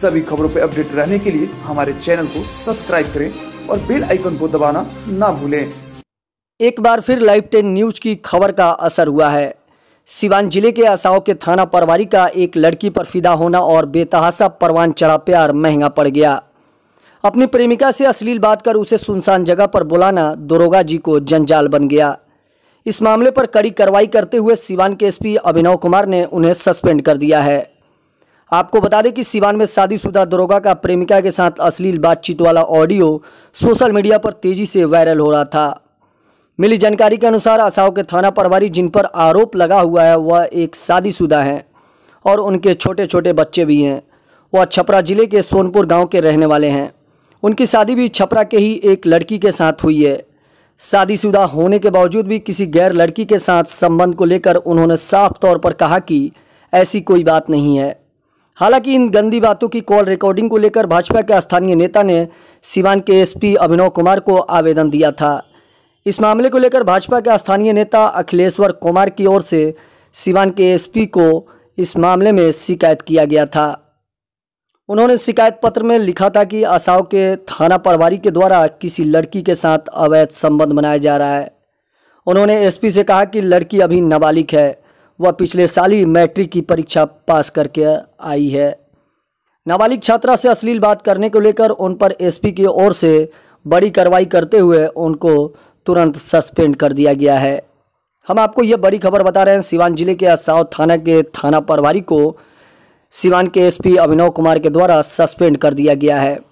सभी खबरों पर अपडेट रहने के लिए हमारे चैनल को सब्सक्राइब करें और बेल आइकन को दबाना ना भूलें एक बार फिर लाइव टेन न्यूज की खबर का असर हुआ है सिवान जिले के असाव के थाना परवारी का एक लड़की पर फिदा होना और बेतहासा परवान चढ़ा प्यार महंगा पड़ गया अपनी प्रेमिका से अश्लील बात कर उसे सुनसान जगह पर बुलाना दरोगा जी को जंजाल बन गया इस मामले पर कड़ी कार्रवाई करते हुए सिवान के एसपी अभिनव कुमार ने उन्हें सस्पेंड कर दिया है आपको बता दें कि सिवान में शादीशुदा दरोगा का प्रेमिका के साथ अश्लील बातचीत वाला ऑडियो सोशल मीडिया पर तेजी से वायरल हो रहा था मिली जानकारी के अनुसार असाव के थाना प्रभारी जिन पर आरोप लगा हुआ है वह एक शादीशुदा हैं और उनके छोटे छोटे बच्चे भी हैं वह छपरा जिले के सोनपुर गांव के रहने वाले हैं उनकी शादी भी छपरा के ही एक लड़की के साथ हुई है शादीशुदा होने के बावजूद भी किसी गैर लड़की के साथ संबंध को लेकर उन्होंने साफ तौर पर कहा कि ऐसी कोई बात नहीं है हालांकि इन गंदी बातों की कॉल रिकॉर्डिंग को लेकर भाजपा के स्थानीय नेता ने सिवान के एसपी अभिनव कुमार को आवेदन दिया था इस मामले को लेकर भाजपा के स्थानीय नेता अखिलेश्वर कुमार की ओर से सिवान के एसपी को इस मामले में शिकायत किया गया था उन्होंने शिकायत पत्र में लिखा था कि असाव के थाना प्रभारी के द्वारा किसी लड़की के साथ अवैध संबंध बनाया जा रहा है उन्होंने एसपी से कहा कि लड़की अभी नाबालिग है वह पिछले साल ही मैट्रिक की परीक्षा पास करके आई है नाबालिग छात्रा से अश्लील बात करने को लेकर उन पर एसपी की ओर से बड़ी कार्रवाई करते हुए उनको तुरंत सस्पेंड कर दिया गया है हम आपको यह बड़ी खबर बता रहे हैं सिवान जिले के असाव थाना के थाना प्रभारी को सिवान के एसपी अभिनव कुमार के द्वारा सस्पेंड कर दिया गया है